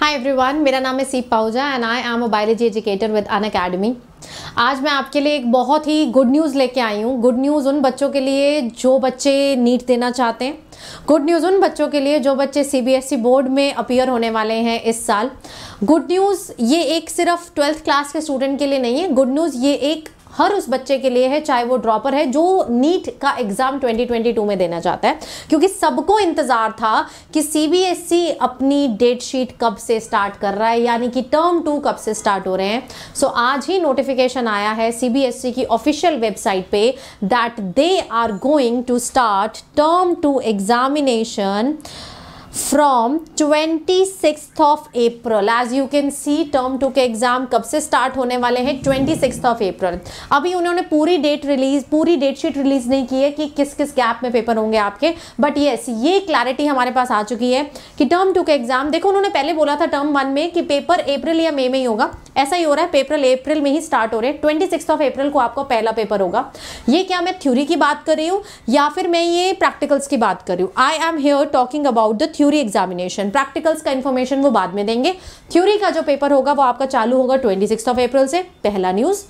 hi everyone मेरा नाम है Seep Pahuja and I am a biology educator with Unacademy आज मैं आपके लिए एक बहुत ही गुड न्यूज़ लेके आई हूँ गुड न्यूज़ उन बच्चों के लिए जो बच्चे नीट देना चाहते हैं गुड न्यूज़ उन बच्चों के लिए जो बच्चे सीबीएसई बोर्ड e में अपियर होने वाले हैं इस साल गुड न्यूज़ ये एक सिर्फ ट्वेल्थ क्लास के स्टूडेंट के लिए नहीं है गुड न्यूज़ ये एक हर उस बच्चे के लिए है चाहे वो ड्रॉपर है जो नीट का एग्जाम 2022 में देना चाहता है क्योंकि सबको इंतजार था कि सीबीएसई e अपनी डेट शीट कब से स्टार्ट कर रहा है यानी कि टर्म टू कब से स्टार्ट हो रहे हैं सो so, आज ही नोटिफिकेशन आया है सीबीएसई e की ऑफिशियल वेबसाइट पे that they are going to start term two examination from twenty six of April as you can see term two के एग्जाम कब से स्टार्ट होने वाले हैं ट्वेंटी सिक्स ऑफ अप्रैल अभी उन्होंने पूरी डेट रिलीज पूरी डेट शीट रिलीज नहीं की है कि किस किस गैप में पेपर होंगे आपके बट येस ये क्लैरिटी हमारे पास आ चुकी है कि टर्म टू के एग्जाम देखो उन्होंने पहले बोला था टर्म वन में कि पेपर अप्रैल या मे में ही होगा ऐसा ही हो रहा है पेपर अप्रैल में ही स्टार्ट हो रहे हैं ट्वेंटी सिक्स ऑफ अप्रैल को आपका पहला पेपर होगा ये क्या मैं थ्योरी की बात कर रही हूँ या फिर मैं ये प्रैक्टिकल्स की बात कर रही हूँ I am here talking about the theory examination practicals का इन्फॉर्मेशन वो बाद में देंगे थ्योरी का जो पेपर होगा वो आपका चालू होगा ट्वेंटी ऑफ अप्रैल से पहला न्यूज़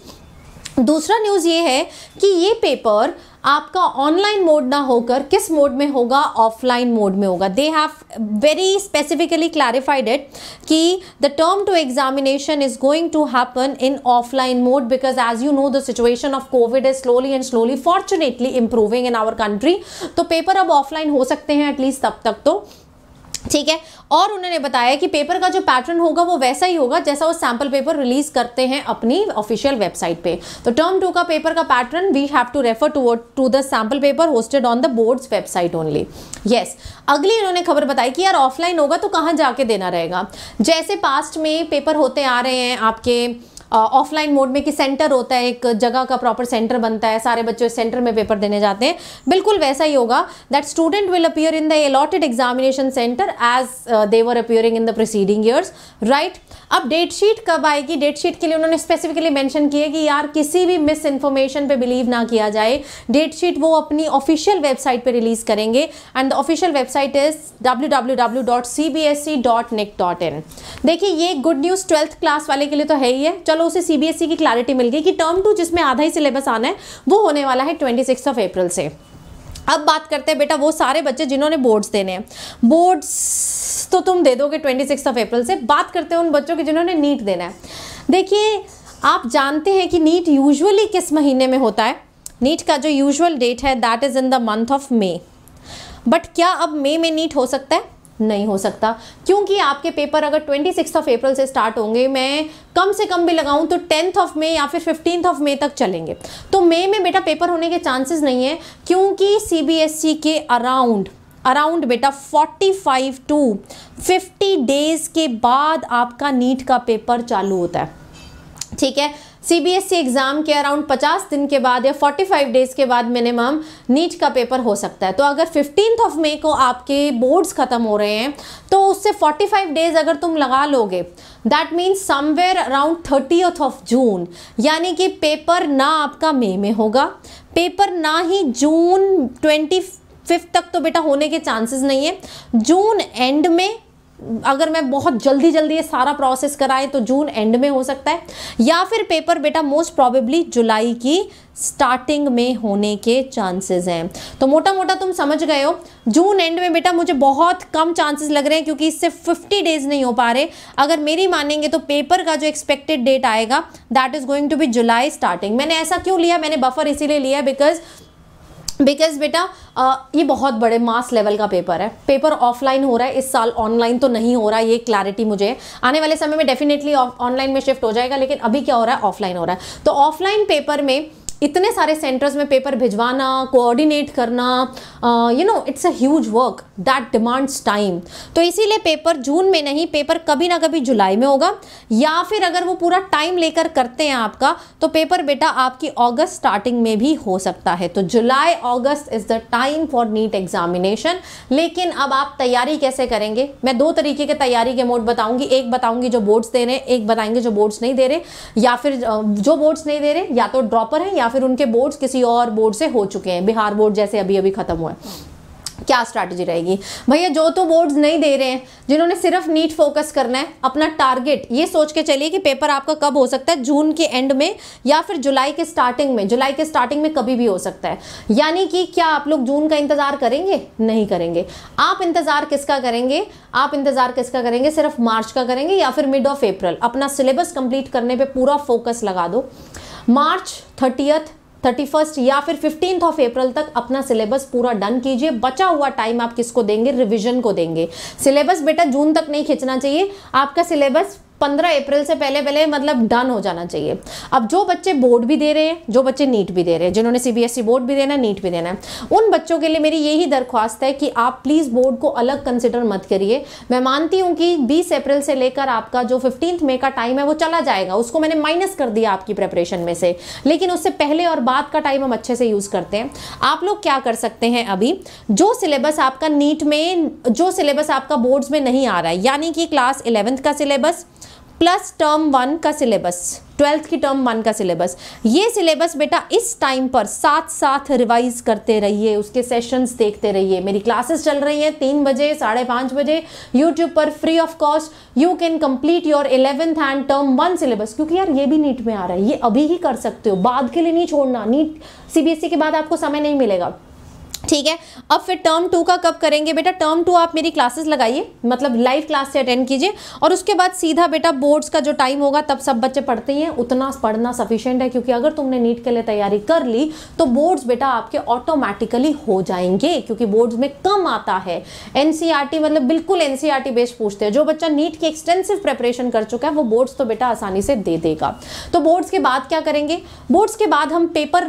दूसरा न्यूज़ ये है कि ये पेपर आपका ऑनलाइन मोड ना होकर किस मोड में होगा ऑफलाइन मोड में होगा they have very specifically clarified it कि the term two examination is going to happen in offline mode because as you know the situation of COVID is slowly and slowly fortunately improving in our country तो paper अब offline हो सकते हैं at least तब तक तो ठीक है और उन्होंने बताया कि पेपर का जो पैटर्न होगा वो वैसा ही होगा जैसा वो सैम्पल पेपर रिलीज करते हैं अपनी ऑफिशियल वेबसाइट पे तो टर्म टू का पेपर का pattern we have to refer to to the sample paper hosted on the board's website only yes अगली इन्होंने खबर बताई कि यार ऑफलाइन होगा तो कहाँ जाके देना रहेगा जैसे पास्ट में पेपर होते आ रहे हैं आपके ऑफलाइन मोड में कि सेंटर होता है एक जगह का प्रॉपर सेंटर बनता है सारे बच्चों सेंटर में पेपर देने जाते हैं बिल्कुल वैसा ही होगा that student will appear in the allotted examination centre as they were appearing in the preceding years right अब डेट शीट कब आएगी डेट शीट के लिए उन्होंने स्पेसिफिकली मेंशन किया कि यार किसी भी मिस इन्फॉर्मेशन पे बिलीव ना किया जाए डेट शीट वो अपनी ऑफिशियल वेबसाइट पे रिलीज करेंगे and the official website is W देखिए ये गुड न्यूज़ ट्वेल्थ क्लास वाले के लिए तो है ही है चलो चलो उसे सीबीएसई की क्लैरिटी मिल गई कि टर्म टू जिसमें आधा ही सिलेबस आना है वो होने वाला है ट्वेंटी सिक्स ऑफ अप्रैल से अब बात करते हैं बेटा वो सारे बच्चे जिन्होंने बोर्ड्स देने हैं बोर्ड्स तो तुम दे दोगे ट्वेंटी सिक्स ऑफ अप्रैल से बात करते हैं उन बच्चों के जिन्होंने नीट देना है देखिए आप जानते हैं कि नीट यूजुअली किस महीने में होता है नीट का जो यूजुअल डेट है that is in the month of May but क्या अब मई में नीट हो सकता है नहीं हो सकता क्योंकि आपके पेपर अगर ट्वेंटी सिक्स ऑफ अप्रैल से स्टार्ट होंगे मैं कम से कम भी लगाऊं तो टेंथ ऑफ मे या फिर फिफ्टींथ ऑफ मे तक चलेंगे तो मे में बेटा पेपर होने के चांसेस नहीं है क्योंकि सी e के अराउंड अराउंड बेटा 45 टू 50 डेज के बाद आपका नीट का पेपर चालू होता है ठीक है सीबीएसई एग्ज़ाम e के अराउंड 50 दिन के बाद या 45 डेज़ के बाद मिनिमम नीट का पेपर हो सकता है तो अगर फिफ्टीन ऑफ मे को आपके बोर्ड्स ख़त्म हो रहे हैं तो उससे 45 डेज़ अगर तुम लगा लोगे that means somewhere around thirtieth of June यानी कि पेपर ना आपका मे में होगा पेपर ना ही जून ट्वेंटी फिफ्थ तक तो बेटा होने के चांसेस नहीं है जून एंड में अगर मैं बहुत जल्दी जल्दी ये सारा प्रोसेस कराएं तो जून एंड में हो सकता है या फिर पेपर बेटा मोस्ट प्रॉबेबली जुलाई की स्टार्टिंग में होने के चांसेस हैं तो मोटा मोटा तुम समझ गए हो जून एंड में बेटा मुझे बहुत कम चांसेस लग रहे हैं क्योंकि इससे 50 डेज नहीं हो पा रहे अगर मेरी मानेंगे तो पेपर का जो एक्सपेक्टेड डेट आएगा that is going to be July starting मैंने ऐसा क्यों लिया मैंने बफर इसीलिए लिया बिकॉज बिकॉज बेटा ये बहुत बड़े मास लेवल का पेपर है पेपर ऑफलाइन हो रहा है इस साल ऑनलाइन तो नहीं हो रहा है ये क्लैरिटी मुझे आने वाले समय में डेफिनेटली ऑनलाइन में शिफ्ट हो जाएगा लेकिन अभी क्या हो रहा है ऑफलाइन हो रहा है तो ऑफलाइन पेपर में इतने सारे सेंटर्स में पेपर भिजवाना कोऑर्डिनेट करना you know it's a huge work that demands time तो इसीलिए पेपर जून में नहीं पेपर कभी ना कभी जुलाई में होगा या फिर अगर वो पूरा टाइम लेकर करते हैं आपका तो पेपर बेटा आपकी अगस्त स्टार्टिंग में भी हो सकता है तो July August is the time for NEET examination लेकिन अब आप तैयारी कैसे करेंगे मैं दो तरीके के तैयारी के मोड बताऊंगी एक बताऊंगी जो बोर्ड्स दे रहे हैं एक बताएंगे जो बोर्ड्स नहीं दे रहे या फिर जो बोर्ड्स नहीं दे रहे या तो ड्रॉपर है या या फिर उनके बोर्ड्स किसी और बोर्ड से हो चुके हैं बिहार बोर्ड जैसे अभी अभी ख़त्म हुआ है क्या स्ट्रैटेजी रहेगी भैया जो तो बोर्ड्स नहीं दे रहे हैं जिन्होंने सिर्फ नीट फोकस करना है अपना टारगेट ये सोच के चलिए कि पेपर आपका कब हो सकता है जून के एंड में या फिर जुलाई के स्टार्टिंग में जुलाई के स्टार्टिंग में कभी भी हो सकता है यानी कि क्या आप लोग जून का इंतज़ार करेंगे नहीं करेंगे आप इंतज़ार किसका करेंगे आप इंतज़ार किसका करेंगे सिर्फ मार्च का करेंगे या फिर मिड ऑफ अप्रैल अपना सिलेबस कंप्लीट करने पर पूरा फोकस लगा दो मार्च थर्टीथ थर्टी फर्स्ट या फिर फिफ्टींथ ऑफ अप्रैल तक अपना सिलेबस पूरा डन कीजिए बचा हुआ टाइम आप किसको देंगे रिविजन को देंगे सिलेबस बेटा जून तक नहीं खींचना चाहिए आपका सिलेबस पंद्रह अप्रैल से पहले पहले मतलब डन हो जाना चाहिए अब जो बच्चे बोर्ड भी दे रहे हैं जो बच्चे नीट भी दे रहे हैं जिन्होंने सीबीएसई बोर्ड e भी देना है नीट भी देना है उन बच्चों के लिए मेरी यही दरख्वास्त है कि आप प्लीज़ बोर्ड को अलग कंसिडर मत करिए मैं मानती हूँ कि बीस अप्रैल से लेकर आपका जो फिफ्टींथ मे का टाइम है वो चला जाएगा उसको मैंने माइनस कर दिया आपकी प्रेपरेशन में से लेकिन उससे पहले और बाद का टाइम हम अच्छे से यूज़ करते हैं आप लोग क्या कर सकते हैं अभी जो सिलेबस आपका नीट में जो सिलेबस आपका बोर्ड्स में नहीं आ रहा है यानी कि क्लास इलेवेंथ का सिलेबस प्लस टर्म वन का सिलेबस ट्वेल्थ की टर्म वन का सिलेबस ये सिलेबस बेटा इस टाइम पर साथ साथ रिवाइज करते रहिए उसके सेशंस देखते रहिए मेरी क्लासेस चल रही हैं तीन बजे साढ़े पाँच बजे यूट्यूब पर free of cost you can complete your eleventh and term one syllabus क्योंकि यार ये भी नीट में आ रहा है ये अभी ही कर सकते हो बाद के लिए नहीं छोड़ना नीट सी e के बाद आपको समय नहीं मिलेगा ठीक है अब फिर टर्म टू का कब करेंगे बेटा टर्म टू आप मेरी क्लासेस लगाइए मतलब लाइव क्लास से अटेंड कीजिए और उसके बाद सीधा बेटा बोर्ड्स का जो टाइम होगा तब सब बच्चे पढ़ते ही हैं उतना पढ़ना सफिशियंट है क्योंकि अगर तुमने नीट के लिए तैयारी कर ली तो बोर्ड्स बेटा आपके ऑटोमेटिकली हो जाएंगे क्योंकि बोर्ड्स में कम आता है एन e मतलब बिल्कुल एन सी बेस्ड पूछते हैं जो बच्चा नीट की एक्सटेंसिव प्रेपरेशन कर चुका है वो बोर्ड्स तो बेटा आसानी से दे देगा तो बोर्ड्स के बाद क्या करेंगे बोर्ड्स के बाद हम पेपर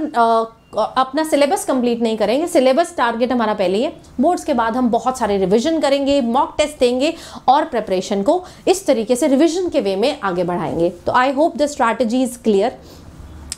अपना सिलेबस कंप्लीट नहीं करेंगे सिलेबस टारगेट हमारा पहले ही है बोर्ड्स के बाद हम बहुत सारे रिवीजन करेंगे मॉक टेस्ट देंगे और प्रेपरेशन को इस तरीके से रिवीजन के वे में आगे बढ़ाएंगे तो I hope the strategy is clear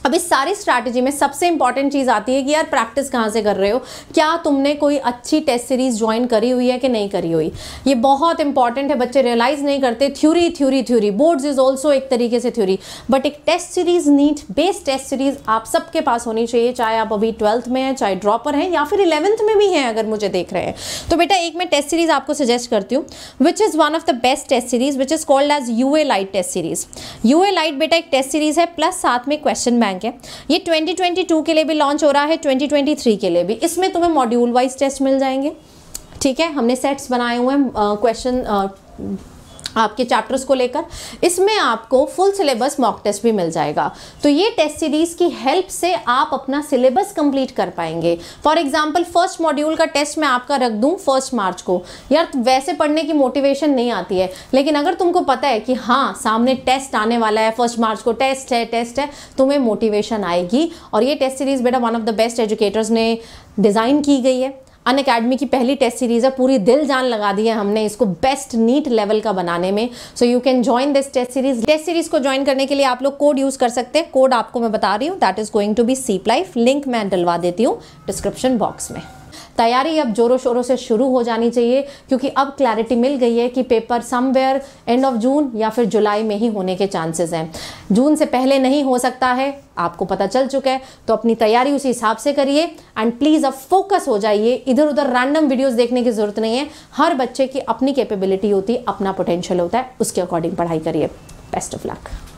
अब इस सारी स्ट्रैटेजी में सबसे इंपॉर्टेंट चीज़ आती है कि यार प्रैक्टिस कहाँ से कर रहे हो क्या तुमने कोई अच्छी टेस्ट सीरीज़ ज्वाइन करी हुई है कि नहीं करी हुई ये बहुत इंपॉर्टेंट है बच्चे रियलाइज़ नहीं करते theory theory theory board's is also एक तरीके से थ्योरी बट एक test series NEET based test series आप सबके पास होनी चाहिए चाहे आप अभी ट्वेल्थ में हैं चाहे ड्रॉपर हैं या फिर इलेवंथ में भी हैं अगर मुझे देख रहे हैं तो बेटा एक मैं टेस्ट सीरीज़ आपको सजेस्ट करती हूँ which is one of the best test series which is called as U A light test series U A light बेटा एक टेस्ट सीरीज़ है प्लस साथ में क्वेश्चन मैं बैंक है ये 2022 के लिए भी लॉन्च हो रहा है 2023 के लिए भी इसमें तुम्हें मॉड्यूल वाइज टेस्ट मिल जाएंगे ठीक है हमने सेट्स बनाए हुए हैं क्वेश्चन आपके चैप्टर्स को लेकर इसमें आपको फुल सिलेबस मॉक टेस्ट भी मिल जाएगा तो ये टेस्ट सीरीज़ की हेल्प से आप अपना सिलेबस कंप्लीट कर पाएंगे फॉर एग्जांपल फर्स्ट मॉड्यूल का टेस्ट मैं आपका रख दूँ फर्स्ट मार्च को यार वैसे पढ़ने की मोटिवेशन नहीं आती है लेकिन अगर तुमको पता है कि हाँ सामने टेस्ट आने वाला है फर्स्ट मार्च को टेस्ट है टेस्ट है तुम्हें मोटिवेशन आएगी और ये टेस्ट सीरीज़ बेटा one of the best educators ने डिज़ाइन की गई है अन अकेडमी की पहली टेस्ट सीरीज़ है पूरी दिल जान लगा दी है हमने इसको बेस्ट नीट लेवल का बनाने में so you can join this test series test series को ज्वाइन करने के लिए आप लोग कोड यूज़ कर सकते हैं कोड आपको मैं बता रही हूँ that is going to be Seep life link मैं डलवा देती हूँ डिस्क्रिप्शन बॉक्स में तैयारी अब जोरों शोरों से शुरू हो जानी चाहिए क्योंकि अब क्लैरिटी मिल गई है कि paper somewhere end of June या फिर जुलाई में ही होने के चांसेस हैं जून से पहले नहीं हो सकता है आपको पता चल चुका है तो अपनी तैयारी उसी हिसाब से करिए एंड प्लीज़ अब फोकस हो जाइए इधर उधर रैंडम वीडियोस देखने की ज़रूरत नहीं है हर बच्चे की अपनी कैपेबिलिटी होती है अपना पोटेंशियल होता है उसके अकॉर्डिंग पढ़ाई करिए बेस्ट ऑफ लक